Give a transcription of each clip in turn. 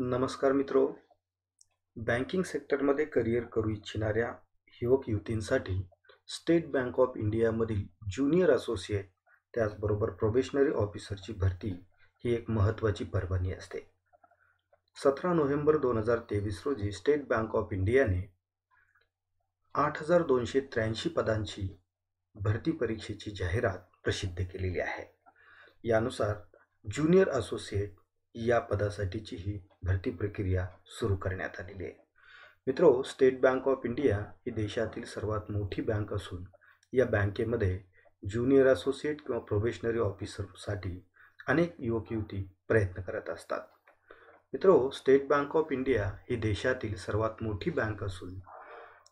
नमस्कार मित्रो बँकिंग सेक्टरमध्ये करिअर करू इच्छिणाऱ्या युवक युवतींसाठी स्टेट बँक ऑफ इंडियामधील ज्युनियर असोसिएट त्याचबरोबर प्रोबेशनरी ऑफिसरची भरती ही एक महत्त्वाची परवानी असते सतरा नोव्हेंबर दोन हजार तेवीस रोजी स्टेट बँक ऑफ इंडियाने आठ हजार दोनशे त्र्याऐंशी पदांची भरती परीक्षेची जाहिरात प्रसिद्ध केलेली आहे यानुसार ज्युनियर असोसिएट या पदासाठीची ही भरती प्रक्रिया सुरू करण्यात आलेली आहे मित्रो स्टेट बँक ऑफ इंडिया ही देशातील सर्वात मोठी बँक असून या बँकेमध्ये ज्युनियर असोसिएट किंवा प्रोबेशनरी ऑफिसरसाठी अनेक युवक युवती प्रयत्न करत असतात मित्रो स्टेट बँक ऑफ इंडिया ही देशातील सर्वात मोठी बँक असून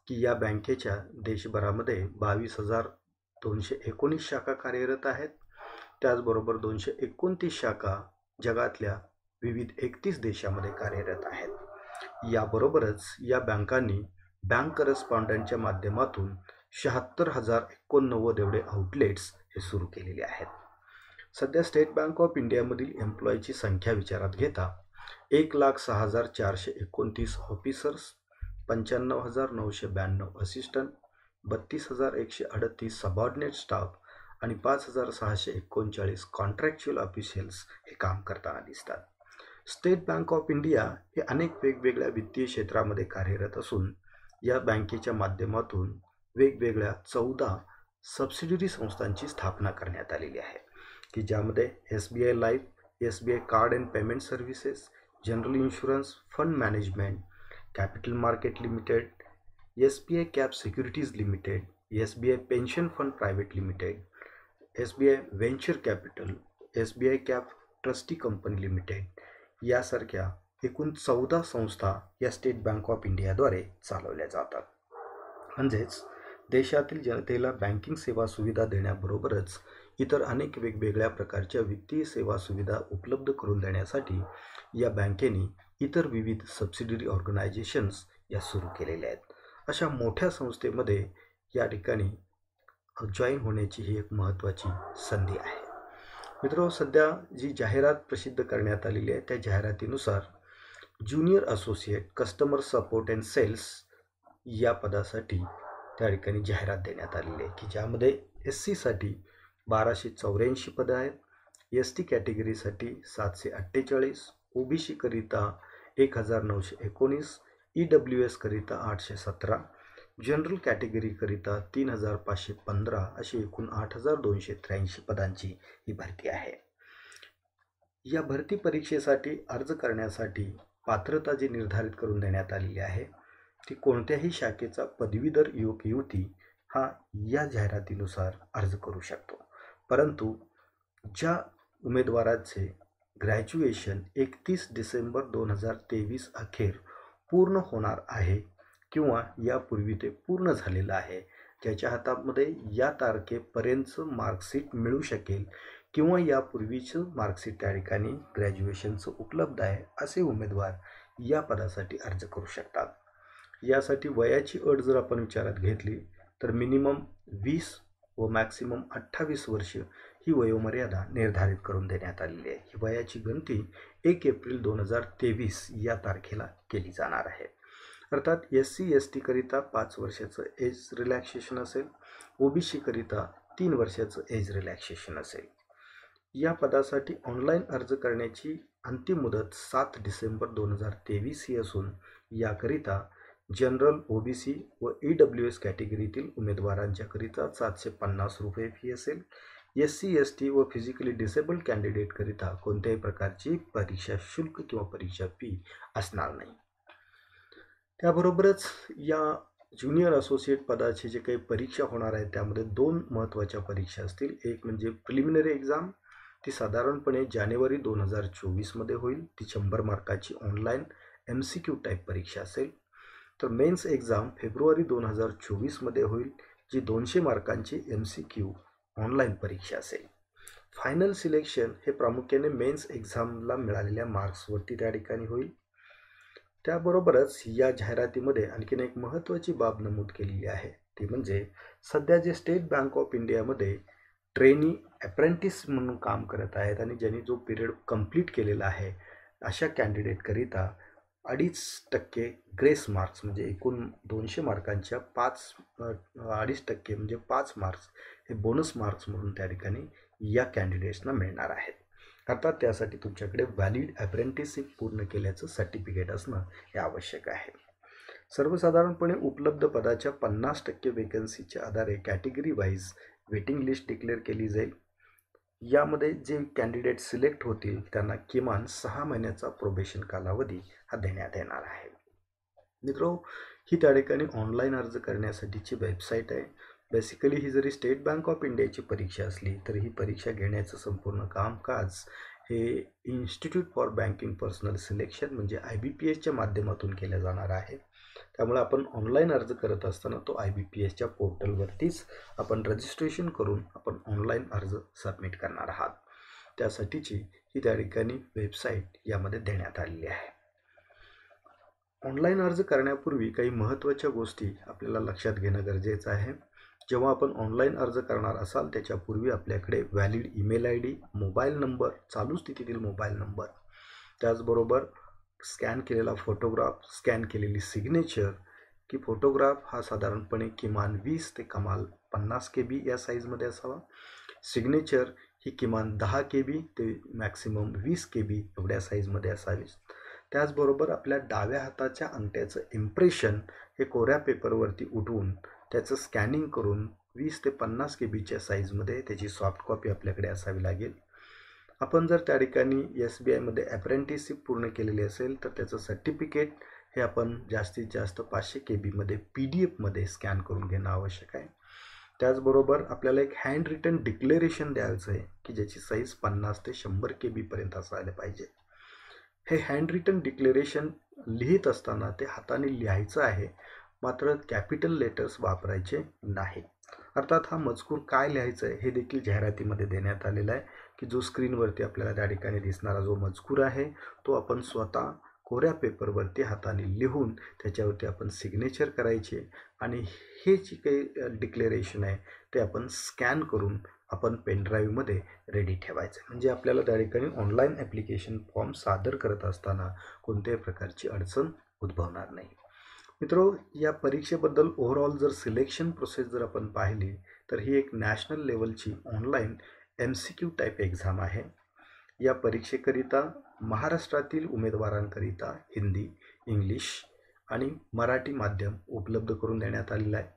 की या बँकेच्या देशभरामध्ये बावीस हजार दोनशे एकोणीस शाखा कार्यरत आहेत त्याचबरोबर दोनशे एकोणतीस शाखा जगातल्या विविध एकतीस देशामध्ये कार्यरत आहेत याबरोबरच या बँकांनी बँक करस्पॉन्डंटच्या माध्यमातून शहात्तर हजार एकोणनव्वद एवढे आउटलेट्स हे सुरू केलेले आहेत सध्या स्टेट बँक ऑफ इंडियामधील एम्प्लॉईची संख्या विचारात घेता एक लाख सहा हजार चारशे एकोणतीस ऑफिसर्स पंच्याण्णव हजार नऊशे ब्याण्णव असिस्टंट बत्तीस हजार एकशे अडतीस सबऑर्डिनेट स्टाफ आणि पाच हजार सहाशे एकोणचाळीस कॉन्ट्रॅक्च्युअल ऑफिशियल्स हे काम करताना दिसतात स्टेट बँक ऑफ इंडिया हे अनेक वेगवेगळ्या वित्तीय क्षेत्रामध्ये कार्यरत असून या बँकेच्या माध्यमातून वेगवेगळ्या चौदा सबसिडरी संस्थांची स्थापना करण्यात आलेली आहे की ज्यामध्ये S B I life S B I card and payment services general insurance fund management capital market limited S B I cap securities limited S B I pension fund private limited S B I venture capital S B I cap trustee company limited यासारख्या एकूण चौदा संस्था या state Bank of इंडियाद्वारे चालवल्या जातात म्हणजेच देशातील जनतेला बँकिंग सेवा सुविधा देण्याबरोबरच इतर अनेक वेगवेगळ्या प्रकारच्या वित्तीय सेवा सुविधा उपलब्ध करून देण्यासाठी या बँकेने इतर विविध सबसिडरी ऑर्गनायझेशन्स या सुरू केलेल्या आहेत अशा मोठ्या संस्थेमध्ये या ठिकाणी जॉईन होण्याची ही एक महत्त्वाची संधी आहे मित्रो सध्या जी जाहिरात प्रसिद्ध करण्यात आलेली आहे त्या जाहिरातीनुसार junior associate customer support and sales या पदासाठी त्या ठिकाणी जाहिरात देण्यात आलेली आहे की ज्यामध्ये एस सीसाठी बाराशे चौऱ्याऐंशी पदं आहेत एस टी कॅटेगरीसाठी सातशे अठ्ठेचाळीस ओ बी सीकरिता एक हजार नऊशे एकोणीस ई डब्ल्यू एसकरिता आठशे सतरा जनरल कॅटेगरीकरिता तीन हजार पाचशे पंधरा अशी एकूण आठ हजार दोनशे त्र्याऐंशी पदांची ही भरती आहे या भरती परीक्षेसाठी अर्ज करण्यासाठी पात्रता जी निर्धारित करून देण्यात आलेली आहे ती कोणत्याही शाखेचा पदवीधर युवक युवती हा या जाहिरातीनुसार अर्ज करू शकतो परंतु ज्या उमेदवाराचे ग्रॅज्युएशन एकतीस डिसेंबर दोन हजार तेवीस अखेर पूर्ण होणार आहे किंवा यापूर्वी ते पूर्ण झालेलं आहे ज्याच्या हातामध्ये या तारखेपर्यंतचं मार्कशीट मिळू शकेल किंवा यापूर्वीचं मार्कशीट त्या ठिकाणी ग्रॅज्युएशनचं उपलब्ध आहे असे उमेदवार या पदासाठी अर्ज करू शकतात यासाठी वयाची अट जर आपण विचारात घेतली तर मिनिमम वीस व मॅक्सिमम अठ्ठावीस वर्ष ही वयोमर्यादा निर्धारित करून देण्यात आलेली आहे ही वयाची गणती एक एप्रिल दोन हजार तेवीस या तारखेला केली जाणार आहे अर्थात एस सी एस टीकरिता पाच वर्षाचं एज रिलॅक्सेशन असेल ओबीसीकरिता तीन वर्षाचं एज रिलॅक्सेशन असेल या पदासाठी ऑनलाईन अर्ज करण्याची अंतिम मुदत सात डिसेंबर दोन हजार तेवीस ही असून याकरिता जनरल ओबीसी व ई e डब्ल्यू एस कॅटेगरीतील उमेदवारांच्याकरिता सातशे पन्नास रुपये फी असेल एस सी एस टी व फिजिकली डिसेबल्ड कॅन्डिडेटकरिता कोणत्याही प्रकारची परीक्षा शुल्क किंवा परीक्षा फी असणार नाही त्याबरोबरच या ज्युनियर असोसिएट पदाची जे काही परीक्षा होणार आहे त्यामध्ये दोन महत्त्वाच्या परीक्षा असतील एक म्हणजे प्रिलिमिनरी एक्झाम ती साधारणपणे जानेवारी दोन हजार चोवीसमध्ये होईल ती शंभर मार्काची online M C Q type परीक्षा असेल तर मेन्स एक्झाम फेब्रुवारी दोन हजार चोवीसमध्ये होईल जी दोनशे मार्कांची एम सी क्यू ऑनलाईन परीक्षा असेल फायनल सिलेक्शन हे प्रामुख्याने मेन्स एक्झामला मिळालेल्या मार्क्सवरती त्या ठिकाणी होईल त्याबरोबरच या जाहिरातीमध्ये आणखीन एक महत्त्वाची बाब नमूद केलेली आहे ती म्हणजे सध्या जे स्टेट बँक ऑफ इंडियामध्ये ट्रेनी अप्रेंटिस म्हणून काम करत आहेत आणि ज्यांनी जो पिरियड कंप्लीट केलेला आहे अशा कॅन्डिडेटकरिता अडीच टक्के ग्रेस मार्क्स म्हणजे एकूण दोनशे मार्कांच्या पाच अडीच टक्के म्हणजे पाच मार्क्स हे बोनस मार्क्स म्हणून त्या ठिकाणी या कॅन्डिडेट्सना मिळणार आहेत आता त्यासाठी तुमच्याकडे व्हॅलिड अप्रेंटिसशिप पूर्ण केल्याचं सर्टिफिकेट असणं हे आवश्यक आहे सर्वसाधारणपणे उपलब्ध पदाच्या पन्नास टक्के वेकन्सीच्या आधारे category wise waiting list declare केली जाईल यामध्ये जे कॅन्डिडेट सिलेक्ट होतील त्यांना किमान सहा महिन्याचा प्रोबेशन कालावधी हा देण्यात येणार आहे मित्रो ही त्या ठिकाणी ऑनलाईन अर्ज करण्यासाठीची वेबसाईट आहे बेसिकली ही जरी स्टेट बँक ऑफ इंडियाची परीक्षा असली तरी ही परीक्षा घेण्याचं संपूर्ण कामकाज हे institute for banking personnel selection म्हणजे आय बी पी एसच्या माध्यमातून केलं जाणार आहे त्यामुळे आपण ऑनलाईन अर्ज करत असताना तो आय बी पी एसच्या पोर्टलवरतीच आपण रजिस्ट्रेशन करून आपण ऑनलाईन अर्ज सबमिट करणार आहात त्यासाठीची ही त्या ठिकाणी वेबसाईट यामध्ये देण्यात आलेली आहे ऑनलाईन अर्ज करण्यापूर्वी काही महत्त्वाच्या गोष्टी आपल्याला लक्षात घेणं गरजेचं आहे जेव्हा आपण ऑनलाईन अर्ज करणार असाल त्याच्यापूर्वी आपल्याकडे valid email I D mobile number चालू स्थितीतील मोबाईल नंबर त्याचबरोबर स्कॅन केलेला फोटोग्राफ स्कॅन केलेली सिग्नेचर की फोटोग्राफ हा साधारणपणे किमान वीस ते कमाल पन्नास के बी या साईजमध्ये असावा सिग्नेचर ही किमान दहा के बी ते मॅक्सिमम वीस के बी एवढ्या साईजमध्ये असावी त्याचबरोबर आपल्या डाव्या हाताच्या अंगठ्याचं इम्प्रेशन हे कोऱ्या पेपरवरती उठवून त्याचं स्कॅनिंग करून वीस ते पन्नास के बीच्या साईजमध्ये त्याची सॉफ्ट कॉपी आपल्याकडे असावी लागेल आपण जर त्या ठिकाणी एस बी आयमध्ये ॲप्रेंटिसशिप पूर्ण केलेली असेल तर त्याचं सर्टिफिकेट हे आपण जास्तीत जास्त पाचशे के बीमध्ये पी डी एफमध्ये स्कॅन करून घेणं आवश्यक आहे त्याचबरोबर आपल्याला एक हँड रिटन डिक्लेरेशन द्यायचं आहे की ज्याची साईज पन्नास ते शंभर के बीपर्यंत असायला पाहिजे हे हँड डिक्लेरेशन लिहित असताना ते हाताने लिहायचं आहे मात्र कॅपिटल लेटर्स वापरायचे नाही अर्थात हा मजकूर काय लिहायचं आहे हे देखील जाहिरातीमध्ये देण्यात आलेला आहे की जो स्क्रीनवरती आपल्याला त्या ठिकाणी दिसणारा जो मजकूर आहे तो आपण स्वतः कोऱ्या पेपरवरती हाताने लिहून त्याच्यावरती आपण सिग्नेचर करायचे आणि हे जी काही डिक्लेरेशन आहे ते आपण स्कॅन करून आपण पेनड्राईव्हमध्ये रेडी ठेवायचं म्हणजे आपल्याला त्या ठिकाणी ऑनलाईन ॲप्लिकेशन फॉर्म सादर करत असताना कोणत्याही प्रकारची अडचण उद्भवणार नाही मित्रो या परीक्षेबद्दल ओव्हरऑल जर सिलेक्शन प्रोसेस जर आपण पाहिली तर ही एक नॅशनल लेवलची online M C Q type exam आहे या परीक्षेकरिता महाराष्ट्रातील उमेदवारांकरिता हिंदी इंग्लिश आणि मराठी माध्यम उपलब्ध करून देण्यात आलेलं आहे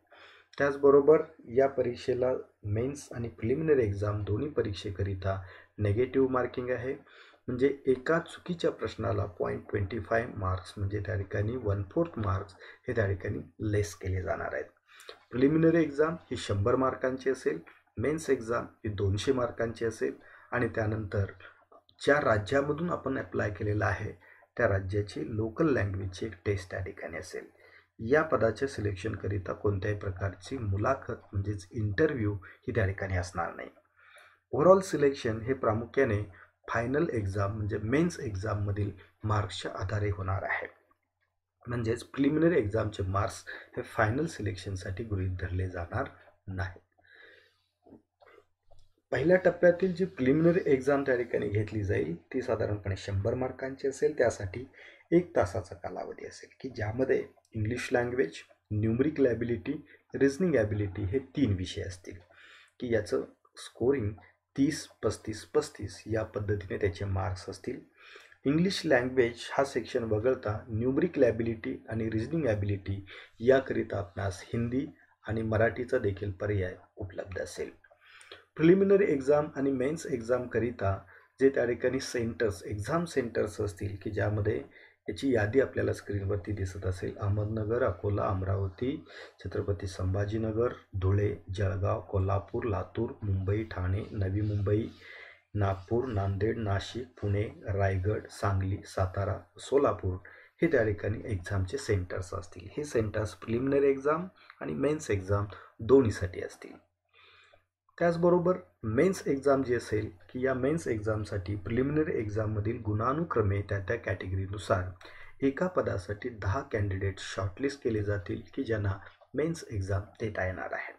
त्याचबरोबर या परीक्षेला मेन्स आणि प्रिलिमिनरी एक्झाम दोन्ही परीक्षेकरिता नेगेटिव्ह मार्किंग आहे म्हणजे एका चुकीच्या प्रश्नाला पॉईंट ट्वेंटी फाय मार्क्स म्हणजे त्या ठिकाणी वन फोर्थ मार्क्स हे त्या ठिकाणी लेस केले जाणार आहेत प्रिलिमिनरी एक्झाम ही शंभर मार्कांची असेल मेन्स एक्झाम ही दोनशे मार्कांची असेल आणि त्यानंतर ज्या राज्यामधून आपण अप्लाय केलेला आहे त्या राज्याची लोकल लँग्वेजची एक टेस्ट त्या ठिकाणी असेल या पदाचे सिलेक्शनकरिता कोणत्याही प्रकारची मुलाखत म्हणजेच इंटरव्ह्यू ही त्या ठिकाणी असणार नाही ओव्हरऑल सिलेक्शन हे प्रामुख्याने फायनल एक्झाम म्हणजे मेन्स एक्झाममधील मार्क्सच्या आधारे होणार आहे म्हणजेच प्रिलिमिनरी एक्झामचे मार्क्स हे फायनल सिलेक्शनसाठी गृहीत धरले जाणार नाही पहिल्या टप्प्यातील जी प्रिलिमिनरी एक्झाम त्या ठिकाणी घेतली जाईल ती साधारणपणे शंभर मार्कांची असेल त्यासाठी एक तासाचा कालावधी असेल की ज्यामध्ये English language numerical ability reasoning ability हे तीन विषय असतील की याचं स्कोरिंग तीस पस्तीस पस्तीस या पद्धतीने त्याचे मार्क्स असतील इंग्लिश लँग्वेज हा सेक्शन वगळता न्यूमरिक लॅबिलिटी आणि रिजनिंग ॲबिलिटी याकरिता आपणास हिंदी आणि मराठीचा देखील पर्याय उपलब्ध असेल प्रिलिमिनरी एक्झाम आणि मेन्स एक्झामकरिता जे त्या ठिकाणी सेंटर्स एक्झाम सेंटर्स असतील की ज्यामध्ये याची यादी आपल्याला स्क्रीनवरती दिसत असेल अहमदनगर अकोला अमरावती छत्रपती संभाजीनगर धुळे जळगाव कोल्हापूर लातूर मुंबई ठाणे नवी मुंबई नागपूर नांदेड नाशिक पुणे रायगड सांगली सातारा सोलापूर हे त्या ठिकाणी एक्झामचे सेंटर्स असतील हे सेंटर्स प्रिलिमिनरी एक्झाम आणि मेन्स एक्झाम दोन्हीसाठी असतील त्याचबरोबर मेन्स एक्झाम जी असेल की या मेन्स एक्झामसाठी प्रिलिमिनरी एक्झाममधील गुणानुक्रमे त्या त्या कॅटेगरीनुसार एका पदासाठी दहा कॅन्डिडेट शॉर्टलिस्ट केले जातील की ज्यांना मेन्स एक्झाम देता येणार आहे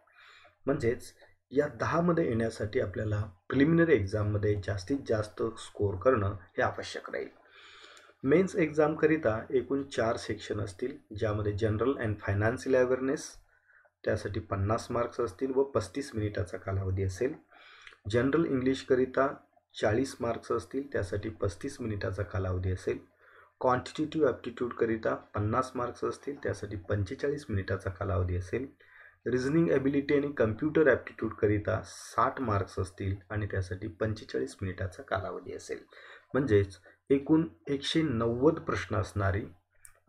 म्हणजेच या दहामध्ये येण्यासाठी आपल्याला प्रिलिमिनरी एक्झाममध्ये जास्तीत जास्त स्कोअर करणं हे आवश्यक राहील मेन्स एक्झामकरिता एकूण चार सेक्शन असतील ज्यामध्ये जनरल अँड फायनान्शियल अवेअरनेस त्यासाठी पन्नास मार्क्स असतील व पस्तीस मिनिटाचा कालावधी असेल जनरल इंग्लिशकरिता चाळीस मार्क्स असतील त्यासाठी पस्तीस मिनिटाचा कालावधी असेल क्वांटिटेटिव्ह ॲप्टिट्यूडकरिता पन्नास मार्क्स असतील त्यासाठी पंचेचाळीस मिनिटाचा कालावधी असेल रिझनिंग ॲबिलिटी आणि कम्प्युटर ॲप्टिट्यूडकरिता साठ मार्क्स असतील आणि त्यासाठी पंचेचाळीस मिनिटाचा कालावधी असेल म्हणजेच एकूण एकशे नव्वद प्रश्न असणारी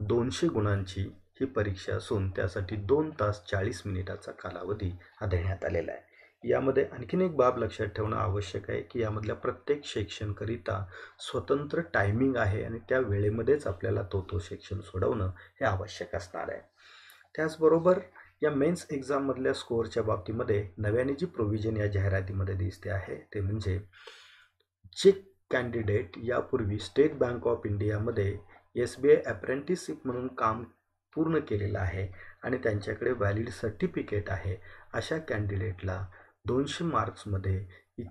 दोनशे गुणांची ही परीक्षा असून त्यासाठी दोन तास चाळीस मिनिटाचा कालावधी हा देण्यात आलेला आहे यामध्ये आणखीन एक बाब लक्षात ठेवणं आवश्यक आहे की यामधल्या प्रत्येक सेक्शनकरिता स्वतंत्र टायमिंग आहे आणि त्या वेळेमध्येच आपल्याला तो तो सेक्शन सोडवणं हे आवश्यक असणार आहे त्याचबरोबर या मेन्स एक्झाममधल्या स्कोअरच्या बाबतीमध्ये नव्याने जी प्रोव्हिजन या जाहिरातीमध्ये दिसते आहे ते म्हणजे जे कॅन्डिडेट यापूर्वी स्टेट बँक ऑफ इंडियामध्ये एस बी आय अप्रेंटिसशिप म्हणून काम पूर्ण केलेला आहे आणि त्यांच्याकडे व्हॅलिड सर्टिफिकेट आहे अशा कॅन्डिडेटला दोनशे मार्क्समध्ये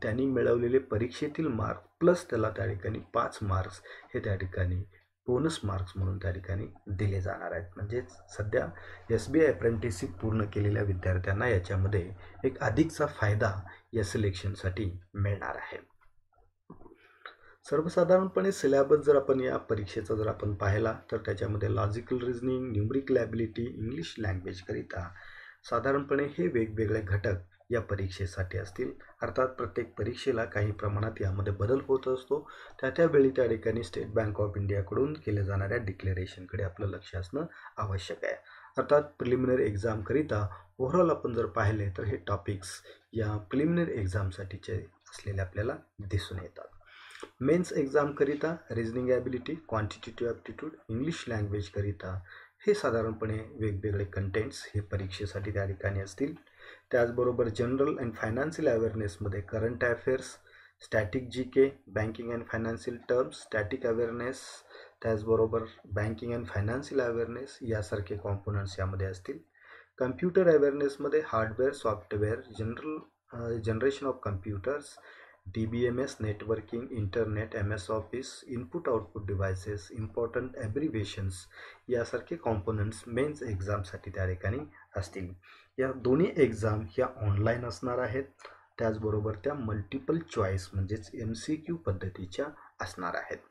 त्यांनी मिळवलेले परीक्षेतील मार्क प्लस त्याला त्या ठिकाणी पाच मार्क्स हे त्या ठिकाणी बोनस मार्क्स म्हणून त्या ठिकाणी दिले जाणार आहेत म्हणजेच सध्या एस बी आय अप्रेंटिसशिप पूर्ण केलेल्या विद्यार्थ्यांना याच्यामध्ये एक अधिकचा फायदा या सिलेक्शनसाठी मिळणार आहे सर्वसाधारणपणे सिलॅबस जर आपण या परीक्षेचा जर आपण पाहिला तर त्याच्यामध्ये logical reasoning numerical ability English लँग्वेजकरिता साधारणपणे हे वेगवेगळे घटक या परीक्षेसाठी असतील अर्थात प्रत्येक परीक्षेला काही प्रमाणात यामध्ये बदल होत असतो त्या त्यावेळी त्या ठिकाणी स्टेट बँक ऑफ इंडियाकडून केल्या जाणाऱ्या डिक्लेरेशनकडे आपलं लक्ष असणं आवश्यक आहे अर्थात प्रिलिमिनरी एक्झामकरिता ओव्हरऑल आपण जर पाहिले तर हे टॉपिक्स या प्रिलिमिनरी एक्झामसाठीचे असलेले आपल्याला दिसून येतात मेन्स एक्झामकरिता reasoning ability quantitative aptitude English लँग्वेजकरिता हे साधारणपणे वेगवेगळे कंटेंट्स हे परीक्षेसाठी त्या ठिकाणी असतील त्याचबरोबर जनरल अँड फायनान्शियल अवेअरनेसमध्ये current affairs static G K banking and financial terms static awareness त्याचबरोबर बँकिंग अँड फायनान्शियल अवेअरनेस यासारखे कॉम्पोनंट्स यामध्ये असतील कम्प्युटर अवेअरनेसमध्ये hardware software general generation of computers DBMS networking, internet, MS office input output devices important abbreviations यासारखे components mains एक्झामसाठी त्या ठिकाणी असतील या दोन्ही एक्झाम ह्या ऑनलाईन असणार आहेत त्याचबरोबर त्या मल्टिपल चॉईस म्हणजेच एम सी क्यू पद्धतीच्या असणार आहेत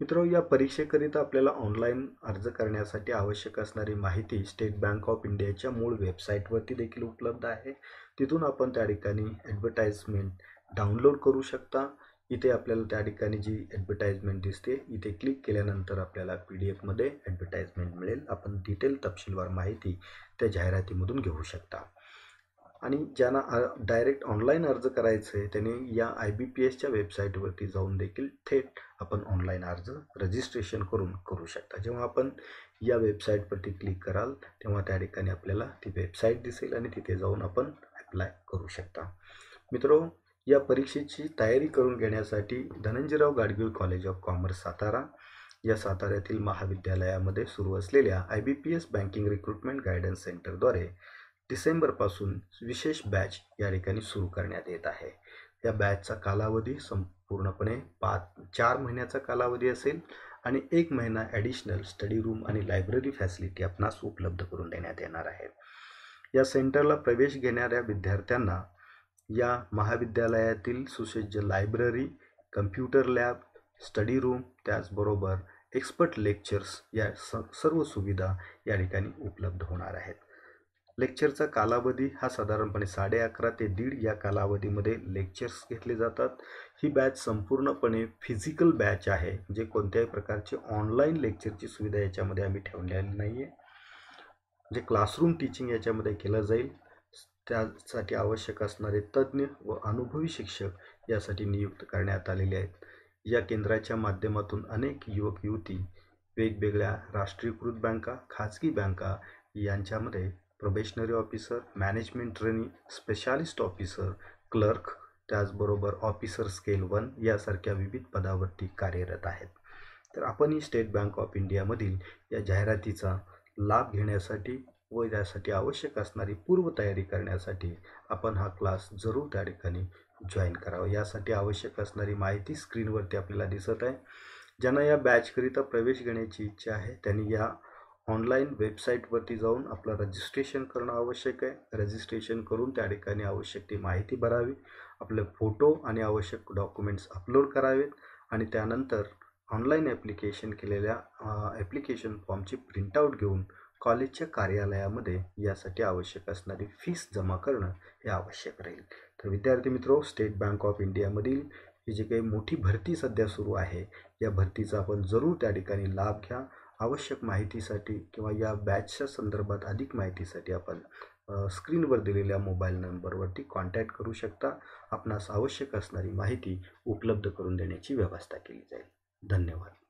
मित्रांनो या परीक्षेकरिता आपल्याला ऑनलाईन अर्ज करण्यासाठी आवश्यक असणारी माहिती स्टेट बँक ऑफ इंडियाच्या मूळ वेबसाईटवरती देखील उपलब्ध आहे तिथून आपण त्या ठिकाणी ॲडव्हर्टाईजमेंट डाउनलोड करू शकता इथे आपल्याला त्या ठिकाणी जी ॲडव्हर्टाईजमेंट दिसते इथे क्लिक केल्यानंतर आपल्याला पी डी एफमध्ये ॲडव्हर्टाईजमेंट मिळेल आपण डिटेल तपशीलवार माहिती त्या जाहिरातीमधून घेऊ शकता आणि ज्यांना डायरेक्ट ऑनलाईन अर्ज करायचं आहे त्याने या आय बी पी एसच्या वेबसाईटवरती जाऊन देखील थेट आपण ऑनलाईन अर्ज रजिस्ट्रेशन करून करू शकता जेव्हा आपण या वेबसाईटवरती क्लिक कराल तेव्हा त्या ठिकाणी आपल्याला ती वेबसाईट दिसेल आणि तिथे जाऊन आपण ॲप्लाय करू शकता मित्रो या परीक्षेची तयारी करून घेण्यासाठी Dhananjayrao Gadgil college of commerce Satara या साताऱ्यातील महाविद्यालयामध्ये सुरू असलेल्या I B P S banking recruitment guidance सेंटरद्वारे डिसेंबरपासून विशेष बॅच या ठिकाणी सुरू करण्यात येत आहे या बॅचचा कालावधी संपूर्णपणे पाच चार महिन्याचा कालावधी असेल आणि एक महिना ॲडिशनल स्टडी रूम आणि लायब्ररी फॅसिलिटी आपणास उपलब्ध करून देण्यात येणार आहे या सेंटरला प्रवेश घेणाऱ्या विद्यार्थ्यांना या महाविद्यालयातील सुसज्ज library computer lab study room त्याचबरोबर एक्सपर्ट लेक्चर्स या स सर्व सुविधा या ठिकाणी उपलब्ध होणार आहेत लेक्चरचा कालावधी हा साधारणपणे साडे अकरा ते दीड या कालावधीमध्ये लेक्चर्स घेतले जातात ही बॅच संपूर्णपणे फिजिकल बॅच आहे जे कोणत्याही प्रकारचे ऑनलाईन लेक्चरची सुविधा याच्यामध्ये आम्ही ठेवलेली नाही आहे जे क्लासरूम टीचिंग याच्यामध्ये केलं जाईल त्यासाठी आवश्यक असणारे तज्ज्ञ व अनुभवी शिक्षक यासाठी नियुक्त करण्यात आलेले आहेत या केंद्राच्या माध्यमातून अनेक युवक युवती वेगवेगळ्या राष्ट्रीयकृत बँका खाजगी बँका यांच्यामध्ये probationary officer management training specialist officer clerk त्याचबरोबर ऑफिसर स्केल वन यासारख्या विविध पदावरती कार्यरत आहेत तर आपणही स्टेट बँक ऑफ इंडियामधील या जाहिरातीचा लाभ घेण्यासाठी व यासाठी आवश्यक असणारी पूर्वतयारी करण्यासाठी आपण हा क्लास जरूर त्या ठिकाणी जॉईन करावा यासाठी आवश्यक असणारी माहिती स्क्रीनवरती आपल्याला दिसत आहे ज्यांना या बॅचकरिता प्रवेश घेण्याची इच्छा आहे त्यांनी या ऑनलाईन वेबसाईटवरती जाऊन आपलं रजिस्ट्रेशन करणं आवश्यक आहे रजिस्ट्रेशन करून त्या ठिकाणी आवश्यक ती माहिती भरावी आपले फोटो आणि आवश्यक डॉक्युमेंट्स अपलोड करावेत आणि त्यानंतर ऑनलाईन ॲप्लिकेशन केलेल्या ॲप्लिकेशन फॉर्मची प्रिंटआउट घेऊन कॉलेजच्या कार्यालयामध्ये यासाठी आवश्यक असणारी फीस जमा करणं हे आवश्यक राहील तर विद्यार्थी मित्रो स्टेट बँक ऑफ इंडियामधील ही जी काही मोठी भरती सध्या सुरू आहे या भरतीचा आपण जरूर त्या ठिकाणी लाभ घ्या आवश्यक माहितीसाठी किंवा या बॅचच्या संदर्भात अधिक माहितीसाठी आपण स्क्रीनवर दिलेल्या मोबाईल नंबरवरती कॉन्टॅक्ट करू शकता आपणास आवश्यक असणारी माहिती उपलब्ध करून देण्याची व्यवस्था केली जाईल धन्यवाद